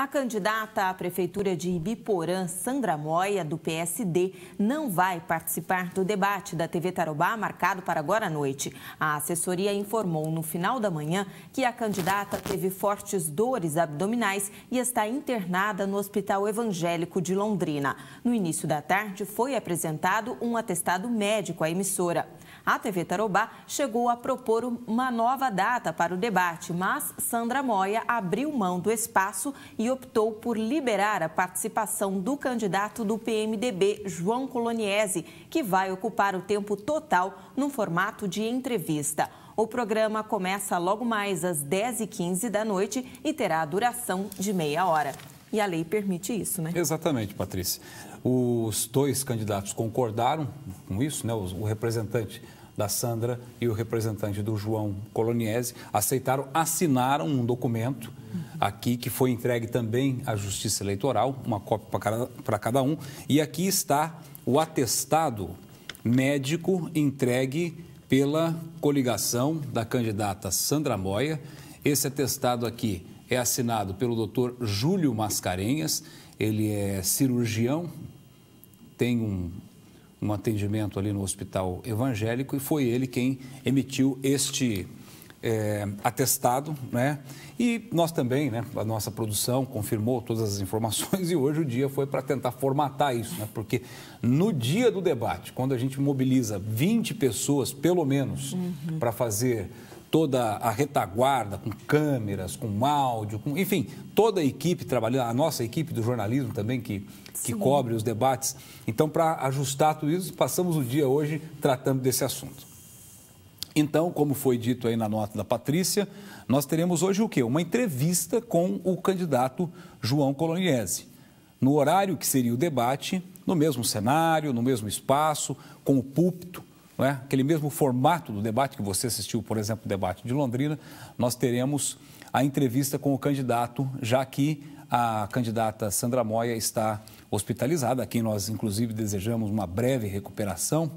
A candidata à Prefeitura de Ibiporã, Sandra Moia, do PSD, não vai participar do debate da TV Tarobá, marcado para agora à noite. A assessoria informou no final da manhã que a candidata teve fortes dores abdominais e está internada no Hospital Evangélico de Londrina. No início da tarde, foi apresentado um atestado médico à emissora. A TV Tarobá chegou a propor uma nova data para o debate, mas Sandra Moia abriu mão do espaço e optou por liberar a participação do candidato do PMDB, João Coloniese, que vai ocupar o tempo total no formato de entrevista. O programa começa logo mais às 10h15 da noite e terá duração de meia hora. E a lei permite isso, né? Exatamente, Patrícia. Os dois candidatos concordaram com isso, né? O representante da Sandra e o representante do João Coloniese aceitaram, assinaram um documento aqui que foi entregue também à Justiça Eleitoral, uma cópia para cada, cada um, e aqui está o atestado médico entregue pela coligação da candidata Sandra Moia. Esse atestado aqui é assinado pelo doutor Júlio Mascarenhas, ele é cirurgião, tem um um atendimento ali no hospital evangélico e foi ele quem emitiu este é, atestado, né? E nós também, né? A nossa produção confirmou todas as informações e hoje o dia foi para tentar formatar isso, né? Porque no dia do debate, quando a gente mobiliza 20 pessoas, pelo menos, uhum. para fazer toda a retaguarda, com câmeras, com áudio, com, enfim, toda a equipe trabalhando, a nossa equipe do jornalismo também, que, que cobre os debates. Então, para ajustar tudo isso, passamos o dia hoje tratando desse assunto. Então, como foi dito aí na nota da Patrícia, nós teremos hoje o quê? Uma entrevista com o candidato João Coloniese. No horário que seria o debate, no mesmo cenário, no mesmo espaço, com o púlpito, não é? aquele mesmo formato do debate que você assistiu, por exemplo, o debate de Londrina, nós teremos a entrevista com o candidato, já que a candidata Sandra Moia está hospitalizada, a quem nós, inclusive, desejamos uma breve recuperação.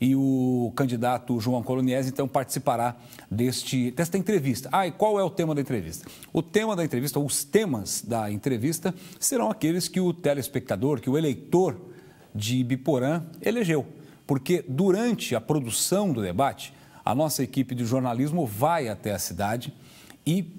E o candidato João Coloniese, então, participará deste, desta entrevista. Ah, e qual é o tema da entrevista? O tema da entrevista, ou os temas da entrevista, serão aqueles que o telespectador, que o eleitor de Biporã elegeu porque durante a produção do debate, a nossa equipe de jornalismo vai até a cidade e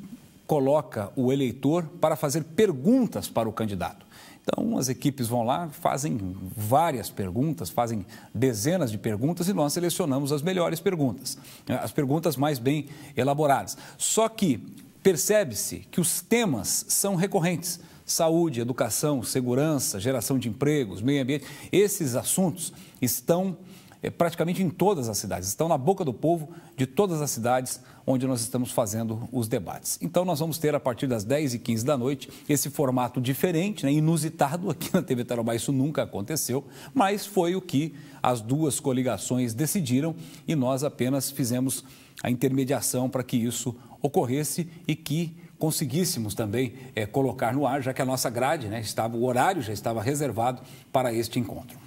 coloca o eleitor para fazer perguntas para o candidato. Então, as equipes vão lá, fazem várias perguntas, fazem dezenas de perguntas e nós selecionamos as melhores perguntas, né, as perguntas mais bem elaboradas. Só que percebe-se que os temas são recorrentes. Saúde, educação, segurança, geração de empregos, meio ambiente, esses assuntos estão é, praticamente em todas as cidades, estão na boca do povo de todas as cidades onde nós estamos fazendo os debates. Então, nós vamos ter, a partir das 10h15 da noite, esse formato diferente, né, inusitado aqui na TV Tarobá, isso nunca aconteceu, mas foi o que as duas coligações decidiram e nós apenas fizemos a intermediação para que isso ocorresse e que conseguíssemos também é, colocar no ar, já que a nossa grade, né, estava, o horário já estava reservado para este encontro.